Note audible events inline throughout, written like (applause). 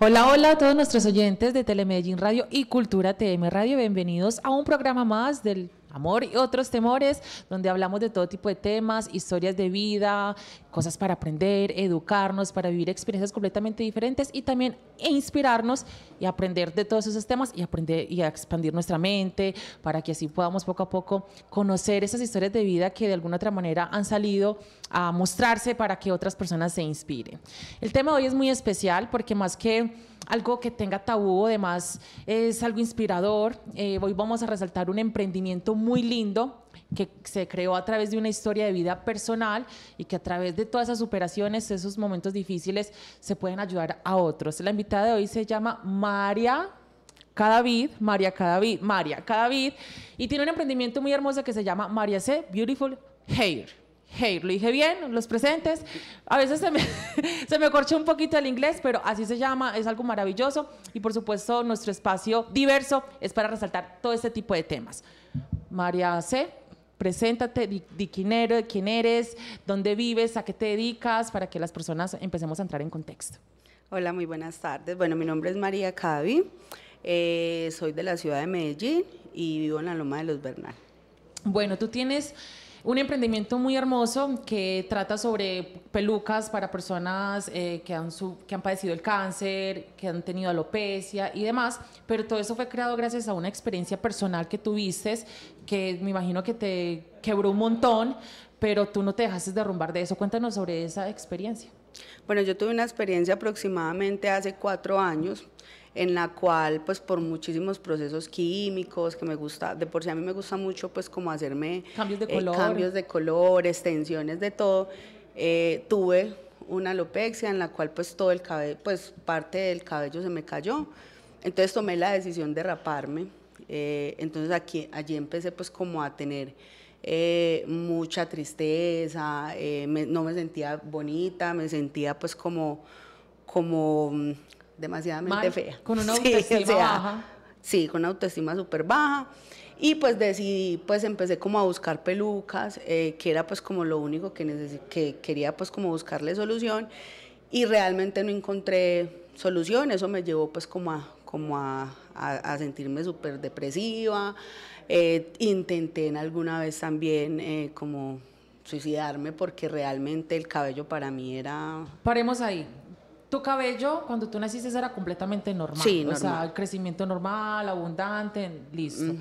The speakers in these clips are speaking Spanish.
Hola, hola a todos nuestros oyentes de Telemedellín Radio y Cultura TM Radio. Bienvenidos a un programa más del Amor y otros temores, donde hablamos de todo tipo de temas, historias de vida, cosas para aprender, educarnos, para vivir experiencias completamente diferentes y también e inspirarnos y aprender de todos esos temas y aprender y expandir nuestra mente para que así podamos poco a poco conocer esas historias de vida que de alguna otra manera han salido a mostrarse para que otras personas se inspiren. El tema hoy es muy especial porque más que algo que tenga tabú o demás es algo inspirador. Eh, hoy vamos a resaltar un emprendimiento muy lindo que se creó a través de una historia de vida personal y que a través de todas esas superaciones, esos momentos difíciles, se pueden ayudar a otros. La invitada de hoy se llama María Cadavid, María Cadavid, María Cadavid, y tiene un emprendimiento muy hermoso que se llama María C. Beautiful Hair. Hey, lo dije bien, los presentes. A veces se me, (laughs) se un poquito el inglés, pero así se llama, es algo maravilloso. Y por supuesto, nuestro espacio diverso es para resaltar todo este tipo de temas. María C., preséntate, di, quién, eres, dónde vives, a qué te dedicas, para que las personas empecemos a entrar en contexto. Hola, muy buenas tardes. Bueno, mi nombre es María Cavi, eh, soy de la ciudad de Medellín y vivo en la Loma de los Bernal. Bueno, tú tienes un emprendimiento muy hermoso que trata sobre pelucas para personas eh, que, han que han padecido el cáncer, que han tenido alopecia y demás, pero todo eso fue creado gracias a una experiencia personal que tuviste, que me imagino que te quebró un montón, pero tú no te dejaste derrumbar de eso. Cuéntanos sobre esa experiencia. Bueno, yo tuve una experiencia aproximadamente hace cuatro años en la cual pues por muchísimos procesos químicos que me gusta, de por sí a mí me gusta mucho pues como hacerme cambios de eh, color, cambios de extensiones de todo, eh, tuve una alopexia en la cual pues todo el cabello, pues parte del cabello se me cayó, entonces tomé la decisión de raparme, eh, entonces aquí, allí empecé pues como a tener... mucha tristeza, no me sentía bonita, me sentía pues como, como mm, demasiadamente fea. Con una (laughs) autoestima baja. Sí, con una autoestima súper baja. Y pues decidí, pues empecé como a buscar pelucas, eh, que era pues como lo único que, que quería pues como buscarle solución. Y realmente no encontré solución, eso me llevó pues como a, como a, sentirme súper depresiva. Eh, intenté en alguna vez también eh, como suicidarme porque realmente el cabello para mí era... Paremos ahí tu cabello cuando tú naciste era completamente normal. Sí, O sea, el crecimiento normal, abundante, listo.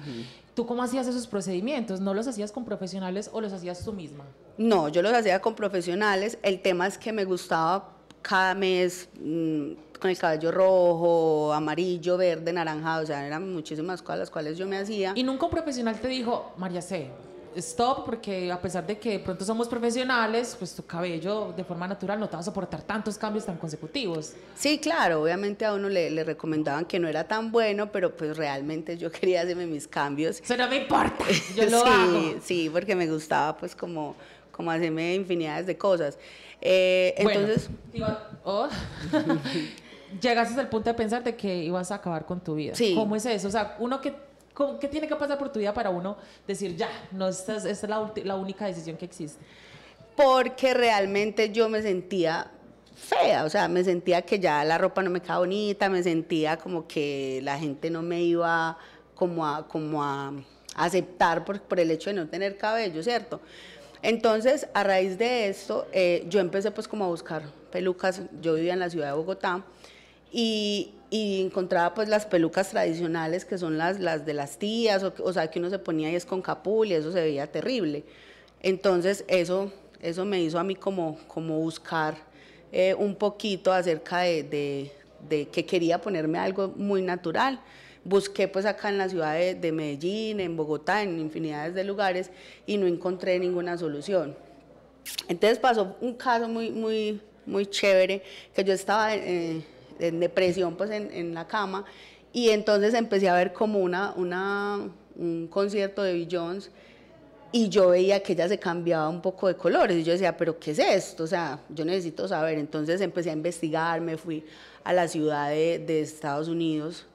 ¿Tú cómo hacías esos procedimientos? ¿No los hacías con profesionales o los hacías tú misma? No, yo los hacía con profesionales. El tema es que me gustaba cada mes mm, con el cabello rojo, amarillo, verde, naranja, o sea, eran muchísimas cosas las cuales yo me hacía. ¿Y nunca un profesional te dijo, María C., stop, porque a pesar de que pronto somos profesionales, pues tu cabello de forma natural no te va a soportar tantos cambios tan consecutivos. Sí, claro, obviamente a uno le, recomendaban que no era tan bueno, pero pues realmente yo (laughs) quería hacerme mis cambios. Eso no me importa, (laughs) yo lo sí, hago. Sí, porque me gustaba pues como, como hacerme infinidades de cosas. Eh, entonces... Oh, (laughs) llegaste al punto de pensar de que ibas a acabar con tu vida. Sí. ¿Cómo es eso? O sea, uno que ¿Qué tiene que pasar por tu vida para uno decir, ya, no, esta es, la, única decisión que existe? Porque realmente yo me sentía fea, o sea, me sentía que ya la ropa no me quedaba bonita, me sentía como que la gente no me iba como a, como a aceptar por, el hecho de no tener cabello, ¿cierto? Entonces, a raíz de esto, eh, yo empecé pues como a buscar pelucas, yo vivía en la ciudad de Bogotá, y, encontraba pues las pelucas tradicionales que son las, las de las tías, o, sea, que uno se ponía y es con capul y eso se veía terrible. Entonces eso, eso me hizo a mí como, como buscar eh, un poquito acerca de, de, que quería ponerme algo muy natural. Busqué pues acá en la ciudad de, Medellín, en Bogotá, en infinidades de lugares y no encontré ninguna solución. Entonces pasó un caso muy, muy, muy chévere que yo estaba... Eh, en depresión pues en, en la cama. Y entonces empecé a ver como una, una, un concierto de Bill Jones y yo veía que ella se cambiaba un poco de colores y yo decía, pero ¿qué es esto? O sea, yo necesito saber. Entonces empecé a investigar, me fui a la ciudad de, de Estados Unidos,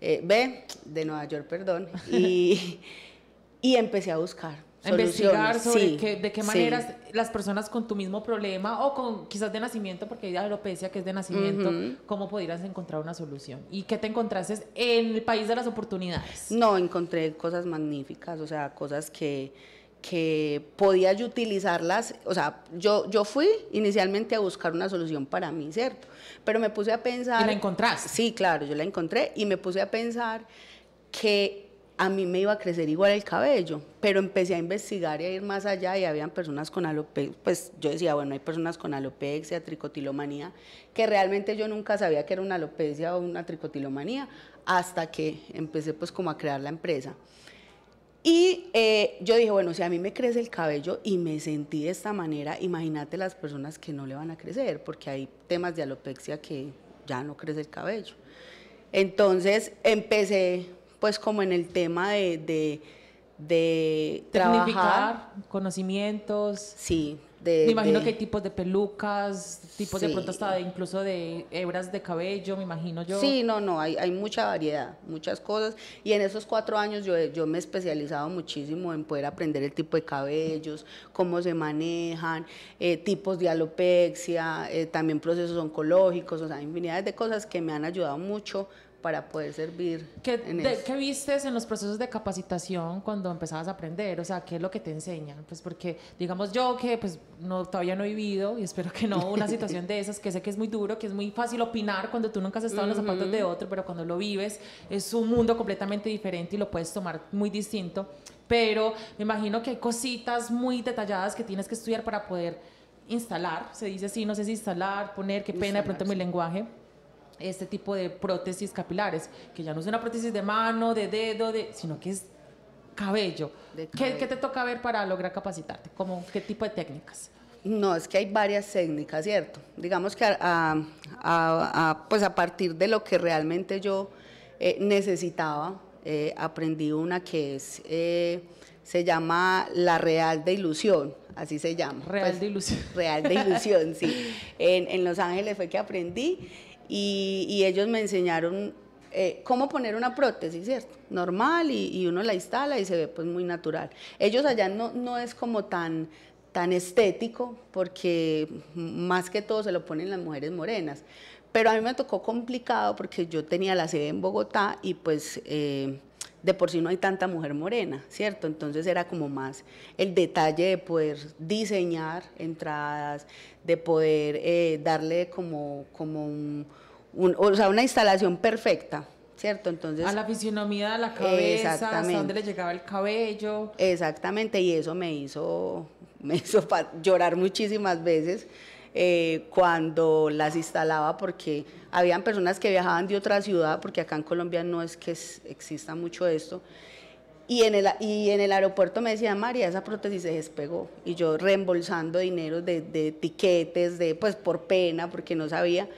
eh, de Nueva York, perdón, y, (laughs) y empecé a buscar investigar sobre de qué maneras las personas con tu mismo problema o con quizás de nacimiento, porque hay alopecia que es de nacimiento, cómo podrías encontrar una solución. ¿Y qué te encontraste en el país de las oportunidades? No, encontré cosas magníficas, o sea, cosas que, que podía utilizarlas, o sea, yo, yo fui inicialmente a buscar una solución para mí, ¿cierto? Pero me puse a pensar... ¿Y la encontraste? Sí, claro, yo la encontré y me puse a pensar que a mí me iba a crecer igual el cabello, pero empecé a investigar y a ir más allá y habían personas con alopecia, pues yo decía, bueno, hay personas con alopecia, tricotilomanía, que realmente yo nunca sabía que era una alopecia o una tricotilomanía hasta que empecé pues como a crear la empresa. Y eh, yo dije, bueno, si a mí me crece el cabello y me sentí de esta manera, imagínate las personas que no le van a crecer, porque hay temas de alopecia que ya no crece el cabello. Entonces empecé pues como en el tema de, de, trabajar. conocimientos. Sí. De, me imagino que hay tipos de pelucas, tipos de pronto incluso de hebras de cabello, me imagino yo. Sí, no, no, hay, hay mucha variedad, muchas cosas. Y en esos cuatro años yo, yo me he especializado muchísimo en poder aprender el tipo de cabellos, cómo se manejan, eh, tipos de alopexia, eh, también procesos oncológicos, o sea, infinidades de cosas que me han ayudado mucho para poder servir. ¿Qué, en ¿Qué, vistes en los procesos de capacitación cuando empezabas a aprender? O sea, ¿qué es lo que te enseñan? Pues porque, digamos, yo que pues no, todavía no he vivido, y espero que no, una situación de esas, que sé que es muy duro, que es muy fácil opinar cuando tú nunca has estado en los zapatos de otro, pero cuando lo vives es un mundo completamente diferente y lo puedes tomar muy distinto. Pero me imagino que hay cositas muy detalladas que tienes que estudiar para poder instalar, se dice así, no sé si instalar, poner, qué pena de pronto mi lenguaje este tipo de prótesis capilares, que ya no es una prótesis de mano, de dedo, de, sino que es cabello. ¿Qué, te toca ver para lograr capacitarte? ¿Qué tipo de técnicas? No, es que hay varias técnicas, ¿cierto? Digamos que a, pues a partir de lo que realmente yo eh, necesitaba, eh, aprendí una que es, eh, se llama la real de ilusión, así se llama. Real pues, de ilusión. Real de ilusión, sí. (laughs) en Los Ángeles fue que aprendí y, ellos me enseñaron eh, cómo poner una prótesis, ¿cierto? Normal y, uno la instala y se ve pues muy natural. Ellos allá no, no es como tan, tan estético porque más que todo se lo ponen las mujeres morenas. Pero a mí me tocó complicado porque yo tenía la sede en Bogotá y pues... Eh, de por sí no hay tanta mujer morena, ¿cierto? Entonces era como más el detalle de poder diseñar entradas, de poder eh, darle como, como un, o sea, una instalación perfecta, ¿cierto? Entonces, a la fisionomía de la cabeza, hasta dónde le llegaba el cabello. Exactamente, y eso me hizo, me hizo llorar muchísimas veces eh, cuando las instalaba porque habían personas que viajaban de otra ciudad, porque acá en Colombia no es que exista mucho esto. Y en, el, y en el aeropuerto me decía, María, esa prótesis se despegó. Y yo reembolsando dinero de, de tiquetes, de, pues por pena, porque no sabía.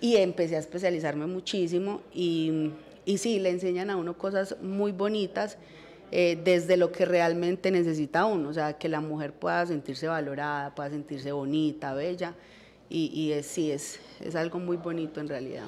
Y empecé a especializarme muchísimo. Y, y sí, le enseñan a uno cosas muy bonitas. Eh, desde lo que realmente necesita uno, o sea, que la mujer pueda sentirse valorada, pueda sentirse bonita, bella, y, sí, es, es algo muy bonito en realidad.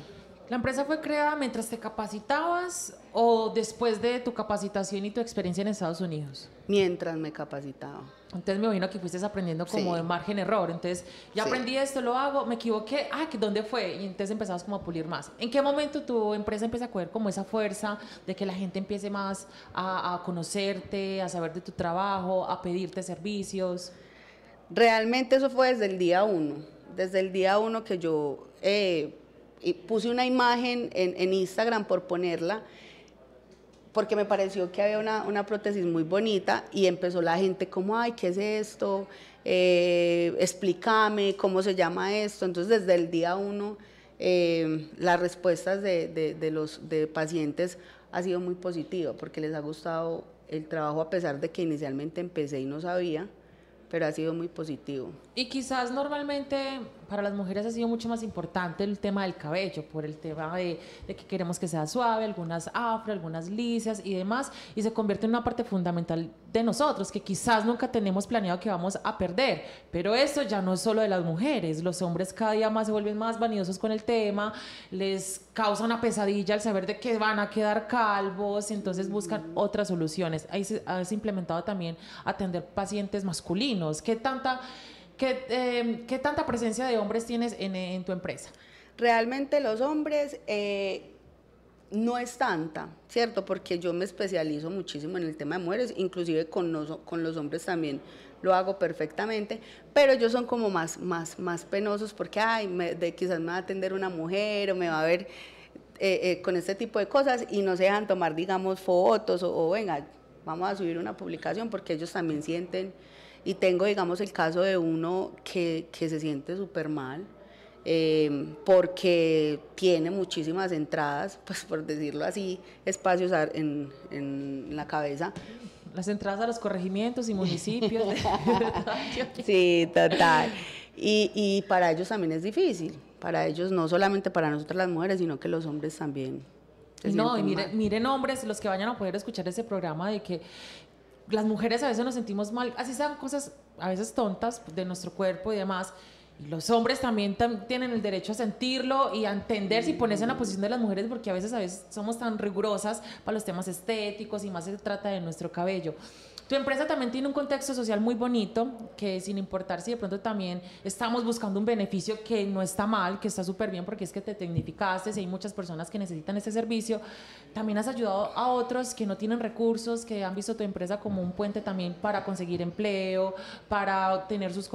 ¿La empresa fue creada mientras te capacitabas o después de tu capacitación y tu experiencia en Estados Unidos? Mientras me capacitaba. Entonces me imagino que fuiste aprendiendo como de margen error. Entonces, ya aprendí esto, lo hago, me equivoqué, ah, ¿dónde fue? Y entonces empezabas como a pulir más. ¿En qué momento tu empresa empieza a coger como esa fuerza de que la gente empiece más a, conocerte, a saber de tu trabajo, a pedirte servicios? Realmente eso fue desde el día uno. Desde el día uno que yo eh, puse una imagen en, en Instagram por ponerla porque me pareció que había una, prótesis muy bonita y empezó la gente como, ay, ¿qué es esto? Eh, explícame cómo se llama esto. Entonces, desde el día uno, eh, las respuestas de, los pacientes ha sido muy positiva porque les ha gustado el trabajo a pesar de que inicialmente empecé y no sabía, pero ha sido muy positivo. Y quizás normalmente para las mujeres ha sido mucho más importante el tema del cabello, por el tema de, que queremos que sea suave, algunas afro, algunas lisas y demás, y se convierte en una parte fundamental de nosotros, que quizás nunca tenemos planeado que vamos a perder, pero esto ya no es solo de las mujeres, los hombres cada día más se vuelven más vanidosos con el tema, les causa una pesadilla el saber de que van a quedar calvos, entonces mm. buscan otras soluciones. Ahí se, ha implementado también atender pacientes masculinos, ¿qué tanta... Em, ¿Qué, tanta presencia de hombres tienes en, eh, tu empresa? Realmente los hombres eh, no es tanta, ¿cierto? Porque yo me especializo muchísimo en el tema de mujeres, inclusive con los, con los hombres también lo hago perfectamente, pero ellos son como más, más, más penosos porque, ay, de, quizás me va a atender una mujer o me va a ver eh, con este tipo de cosas y no se dejan tomar, digamos, fotos o venga, vamos a subir una publicación porque ellos también sienten y tengo, digamos, el caso de uno que, se siente súper mal. Em, porque tiene muchísimas entradas, (laughs) pues por decirlo así, espacios en, en la cabeza. Las entradas a los corregimientos y municipios. (laughs) (laughs) sí, total. Y, para ellos también es difícil, para ellos, no solamente para nosotras las mujeres, sino que los hombres también. no, y miren, miren hombres, los que vayan a poder escuchar ese programa de que las mujeres a veces nos sentimos mal, así son cosas a veces tontas de nuestro cuerpo y demás. los hombres también tienen el derecho a sentirlo y a entenderse y ponerse en la posición de las mujeres porque a veces, a veces somos tan rigurosas para los temas estéticos y más se trata de nuestro cabello. Tu empresa también tiene un contexto social muy bonito, que sin importar si de pronto también estamos buscando un beneficio que no está mal, que está súper bien porque es que te tecnificaste, si hay muchas personas que necesitan ese servicio, también has ayudado a otros que no tienen recursos, que han visto tu empresa como un puente también para conseguir empleo, para obtener sus,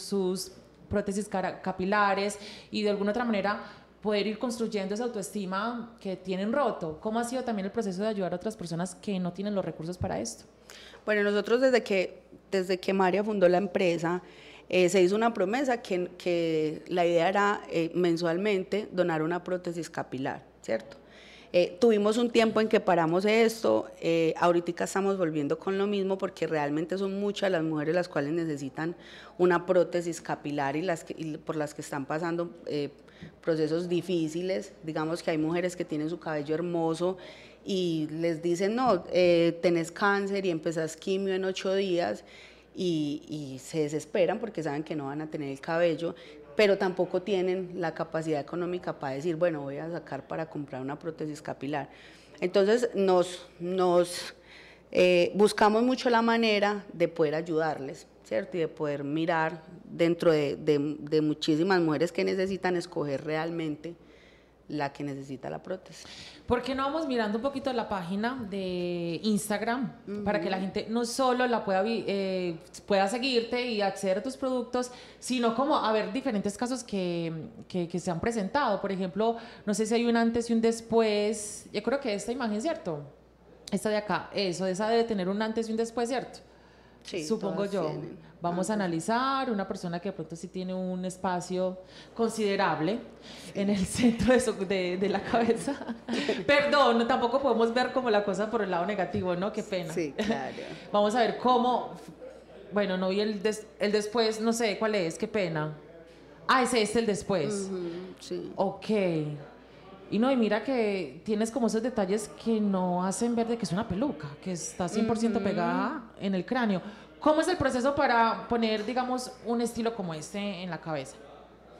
sus prótesis capilares y de alguna otra manera poder ir construyendo esa autoestima que tienen roto. ¿Cómo ha sido también el proceso de ayudar a otras personas que no tienen los recursos para esto? Bueno, nosotros desde que, desde que María fundó la empresa, eh, se hizo una promesa que, que la idea era eh, mensualmente donar una prótesis capilar, ¿cierto? Eh, tuvimos un tiempo en que paramos esto, ahorita estamos volviendo con lo mismo porque realmente son muchas las mujeres las cuales necesitan una prótesis capilar y, las y por las que están pasando procesos difíciles, digamos que hay mujeres que tienen su cabello hermoso y les dicen, no, eh, tenés cáncer y empezás quimio en ocho días y, se desesperan porque saben que no van a tener el cabello pero tampoco tienen la capacidad económica para decir, bueno, voy a sacar para comprar una prótesis capilar. Entonces nos, eh, buscamos mucho la manera de poder ayudarles. ¿cierto? Y de poder mirar dentro de, de, muchísimas mujeres que necesitan escoger realmente la que necesita la prótesis. ¿Por qué no vamos mirando un poquito la página de Instagram para que la gente no solo la pueda, eh, pueda seguirte y acceder a tus productos, sino como a ver diferentes casos que, que, que, se han presentado? Por ejemplo, no sé si hay un antes y un después. Yo creo que esta imagen, ¿cierto? Esta de acá, eso, esa debe tener un antes y un después, ¿cierto? supongo yo. Vamos a analizar una persona que de pronto sí tiene un espacio considerable en el (laughs) centro de, la cabeza. (laughs) Perdón, tampoco podemos ver como la cosa por el lado negativo, ¿no? Qué pena. Sí, claro. (laughs) Vamos a ver cómo. Bueno, no vi el, después, no sé cuál es, qué pena. Ah, ese es el después. sí. Ok. Y no, y mira que tienes como esos detalles que no hacen ver de que es una peluca, que está 100% pegada en el cráneo. ¿Cómo es el proceso para poner, digamos, un estilo como este en la cabeza?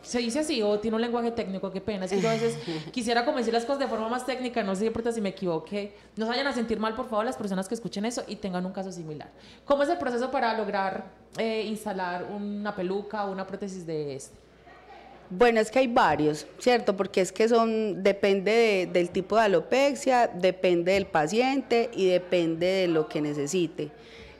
se dice así o tiene un lenguaje técnico, qué pena. Es que a veces (laughs) quisiera como las cosas de forma más técnica, no sé si me equivoqué. No se vayan a sentir mal, por favor, las personas que escuchen eso y tengan un caso similar. ¿Cómo es el proceso para lograr eh, instalar una peluca o una prótesis de este? Bueno, es que hay varios, ¿cierto? Porque es que son, depende del tipo de alopexia, depende del paciente y depende de lo que necesite.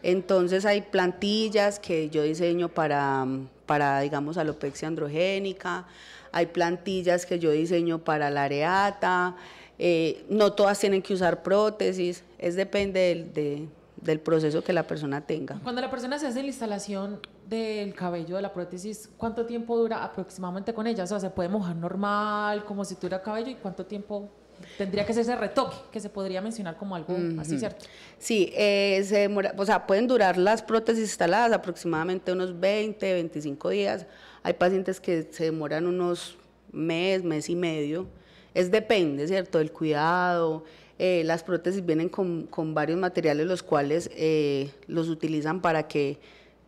Entonces hay plantillas que yo diseño para, para digamos, alopexia androgénica, hay plantillas que yo diseño para la areata, eh, no todas tienen que usar prótesis, es depende del, del proceso que la persona tenga. Cuando la persona se hace la instalación, del cabello, de la prótesis, ¿cuánto tiempo dura aproximadamente con ella? O sea, ¿se puede mojar normal, como si tuviera cabello? ¿Y cuánto tiempo tendría que ser ese retoque, que se podría mencionar como algo así, ¿cierto? Sí, eh, se demora, o sea, pueden durar las prótesis instaladas aproximadamente unos 20, 25 días. Hay pacientes que se demoran unos mes, mes y medio. Es depende, ¿cierto? Del cuidado. Eh, las prótesis vienen con, varios materiales los cuales eh, los utilizan para que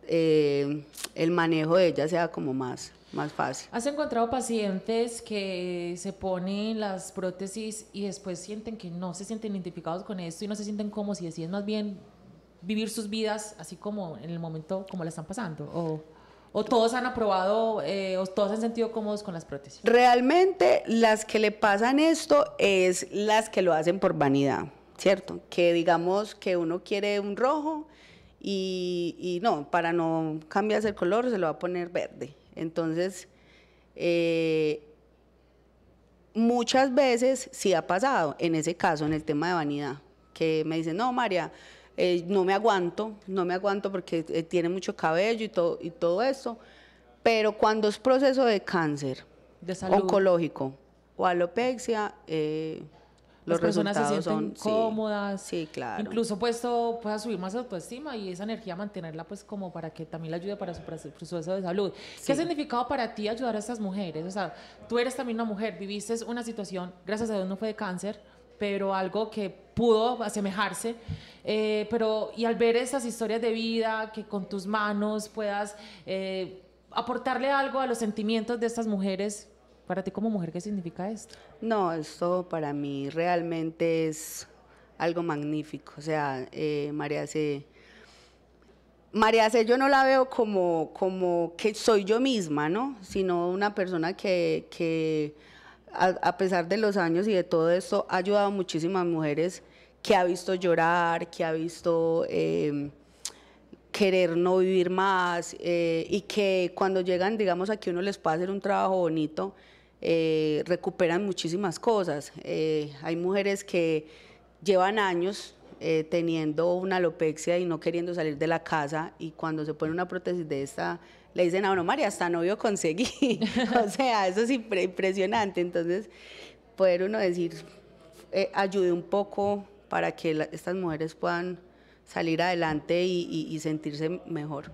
eh, el manejo de ella sea como más, más fácil. ¿Has encontrado pacientes que se ponen las prótesis y después sienten que no se sienten identificados con esto y no se sienten como si es más bien vivir sus vidas así como en el momento como la están pasando? ¿O, todos han aprobado eh, o todos han sentido cómodos con las prótesis? Realmente las que le pasan esto es las que lo hacen por vanidad, ¿cierto? Que digamos que uno quiere un rojo y, no, para no cambiarse el color se lo va a poner verde. Entonces, eh, muchas veces sí ha pasado, en ese caso, en el tema de vanidad, que me dicen, no, María, eh, no me aguanto, no me aguanto porque eh, tiene mucho cabello y, todo y todo eso, pero cuando es proceso de cáncer de oncológico o alopexia, las personas se sienten son, cómodas. Sí, claro. Incluso pues subir más autoestima y esa energía mantenerla pues como para que también la ayude para su proceso de salud. ¿Qué ha significado para ti ayudar a estas mujeres? O sea, tú eres también una mujer, viviste una situación, gracias a Dios no fue de cáncer, pero algo que pudo asemejarse. Eh, pero, y al ver esas historias de vida, que con tus manos puedas eh, aportarle algo a los sentimientos de estas mujeres, para ti como mujer, ¿qué significa esto? No, esto para mí realmente es algo magnífico. O sea, eh, María C. María C, yo no la veo como, como que soy yo misma, ¿no? Sino una persona que, a, pesar de los años y de todo esto, ha ayudado a muchísimas mujeres que ha visto llorar, que ha visto eh, querer no vivir más eh, y que cuando llegan, digamos, aquí uno les puede hacer un trabajo bonito, eh, recuperan muchísimas cosas. Eh, hay mujeres que llevan años eh, teniendo una alopexia y no queriendo salir de la casa y cuando se pone una prótesis de esta le dicen a uno, María, hasta novio conseguí. (laughs) o sea, eso es impresionante. Entonces, poder uno decir, ayude un poco para que estas mujeres puedan salir adelante y, y sentirse mejor.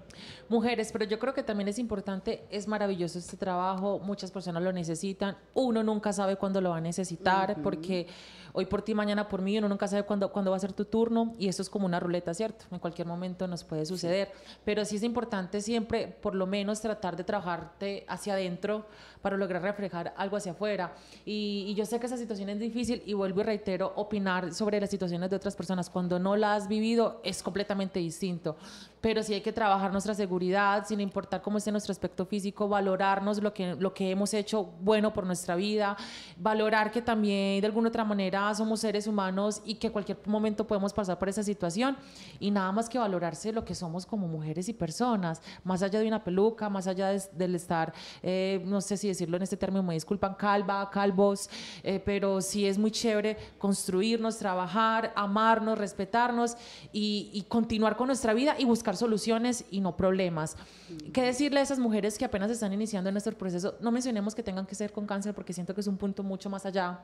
Mujeres, pero yo creo que también es importante, es maravilloso este trabajo, muchas personas lo necesitan, uno nunca sabe cuándo lo va a necesitar, porque hoy por ti, mañana por mí, uno nunca sabe cuándo, cuándo va a ser tu turno y eso es como una ruleta, ¿cierto? En cualquier momento nos puede suceder, pero sí es importante siempre, por lo menos, tratar de trabajarte hacia adentro para lograr reflejar algo hacia afuera. Y, y yo sé que esa situación es difícil y vuelvo y reitero, opinar sobre las situaciones de otras personas cuando no la has vivido es completamente distinto pero sí hay que trabajar nuestra seguridad, sin importar cómo esté nuestro aspecto físico, valorarnos lo que, lo que hemos hecho bueno por nuestra vida, valorar que también de alguna otra manera somos seres humanos y que cualquier momento podemos pasar por esa situación y nada más que valorarse lo que somos como mujeres y personas, más allá de una peluca, más allá del estar, eh, no sé si decirlo en este término, me disculpan, calva, calvos, eh, pero sí es muy chévere construirnos, trabajar, amarnos, respetarnos y continuar con nuestra vida y buscar soluciones y no problemas. ¿Qué decirle a esas mujeres que apenas están iniciando en nuestro proceso? No mencionemos que tengan que ser con cáncer porque siento que es un punto mucho más allá.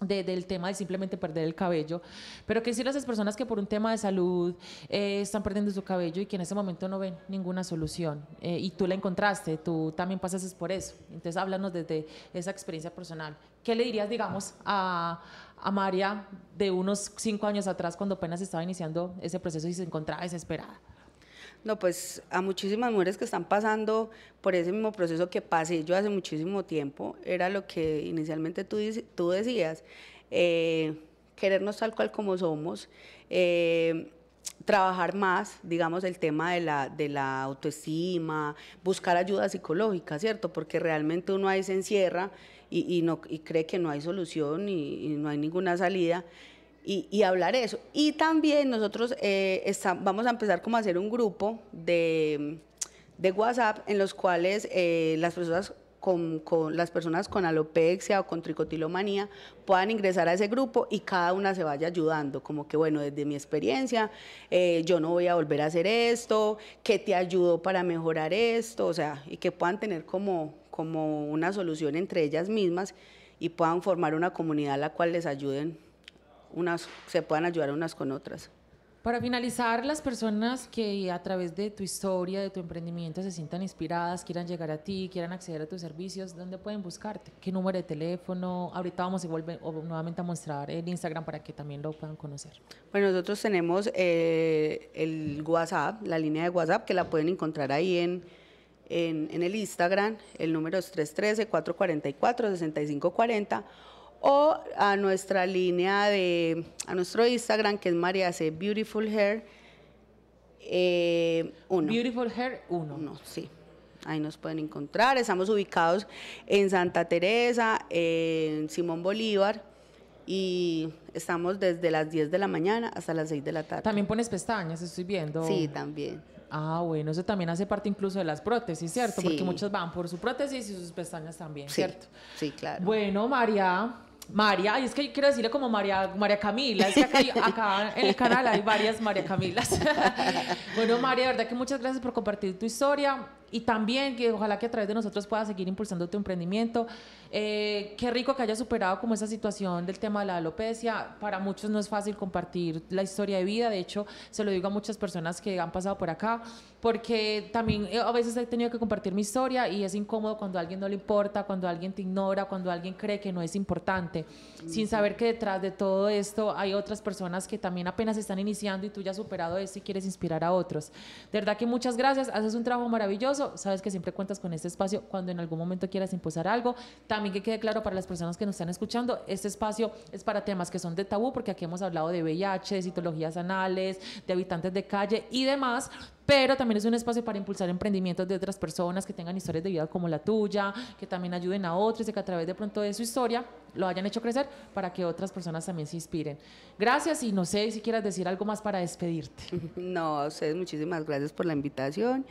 del tema de simplemente perder el cabello, pero ¿qué decirle a esas personas que por un tema de salud eh, están perdiendo su cabello y que en ese momento no ven ninguna solución eh, y tú la encontraste, tú también pasas por eso. Entonces háblanos desde esa experiencia personal. ¿Qué le dirías, digamos, a, a María de unos cinco años atrás cuando apenas estaba iniciando ese proceso y se encontraba desesperada? No, pues a muchísimas mujeres que están pasando por ese mismo proceso que pasé yo hace muchísimo tiempo, era lo que inicialmente tú, tú decías, eh, querernos tal cual como somos, eh, trabajar más, digamos, el tema de la, autoestima, buscar ayuda psicológica, ¿cierto? Porque realmente uno ahí se encierra y, no, cree que no hay solución y no hay ninguna salida y, hablar eso. Y también nosotros eh, vamos a empezar como a hacer un grupo de, de WhatsApp en los cuales eh, las personas con, las personas con alopexia o con tricotilomanía puedan ingresar a ese grupo y cada una se vaya ayudando, como que bueno, desde mi experiencia, eh, yo no voy a volver a hacer esto, ¿qué te ayudo para mejorar esto? O sea, y que puedan tener como, como una solución entre ellas mismas y puedan formar una comunidad a la cual les ayuden unas, se puedan ayudar unas con otras. Para finalizar, las personas que a través de tu historia, de tu emprendimiento, se sientan inspiradas, quieran llegar a ti, quieran acceder a tus servicios, ¿dónde pueden buscarte? ¿Qué número de teléfono? Ahorita vamos a volver nuevamente a mostrar el Instagram para que también lo puedan conocer. Bueno, nosotros tenemos eh, el WhatsApp, la línea de WhatsApp, que la pueden encontrar ahí en, en, en el Instagram. El número es 313-444-6540 o a nuestra línea de, a nuestro Instagram que es hace Beautiful Hair 1. Eh, beautifulhair Beautiful Hair 1. sí. Ahí nos pueden encontrar. Estamos ubicados en Santa Teresa, en Simón Bolívar y estamos desde las 10 de la mañana hasta las 6 de la tarde. También pones pestañas, estoy viendo. Sí, también. Ah, bueno, eso también hace parte incluso de las prótesis, ¿cierto? Porque muchas van por su prótesis y sus pestañas también, ¿cierto? Sí, claro. Bueno, María, María, y es que quiero decirle como María, María Camila, es que acá, acá en el canal hay varias María Camilas. (laughs) bueno, María, de verdad que muchas gracias por compartir tu historia y también que ojalá que a través de nosotros puedas seguir impulsando tu emprendimiento. Eh, qué rico que hayas superado como esa situación del tema de la alopecia. Para muchos no es fácil compartir la historia de vida, de hecho se lo digo a muchas personas que han pasado por acá, porque también eh, a veces he tenido que compartir mi historia y es incómodo cuando a alguien no le importa, cuando alguien te ignora, cuando alguien cree que no es importante, sin saber que detrás de todo esto hay otras personas que también apenas están iniciando y tú ya has superado eso y quieres inspirar a otros. De verdad que muchas gracias, haces un trabajo maravilloso sabes que siempre cuentas con este espacio cuando en algún momento quieras impulsar algo. También que quede claro para las personas que nos están escuchando, este espacio es para temas que son de tabú, porque aquí hemos hablado de VIH, de citologías anales, de habitantes de calle y demás, pero también es un espacio para impulsar emprendimientos de otras personas que tengan historias de vida como la tuya, que también ayuden a otros y que a través de pronto de su historia lo hayan hecho crecer para que otras personas también se inspiren. Gracias y no sé si quieras decir algo más para despedirte. (laughs) No, ustedes muchísimas gracias por la invitación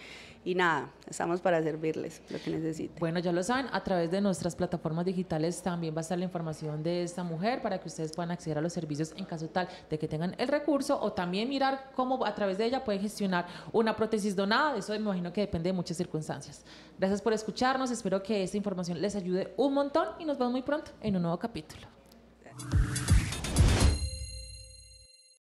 y nada, estamos para servirles lo que necesiten. Bueno, ya lo saben, a través de nuestras plataformas digitales también va a estar la información de esta mujer para que ustedes puedan acceder a los servicios en caso tal de que tengan el recurso o también mirar cómo a través de ella pueden gestionar una una prótesis donada, eso me imagino que depende de muchas circunstancias. Gracias por escucharnos, espero que esta información les ayude un montón y nos vemos muy pronto en un nuevo capítulo.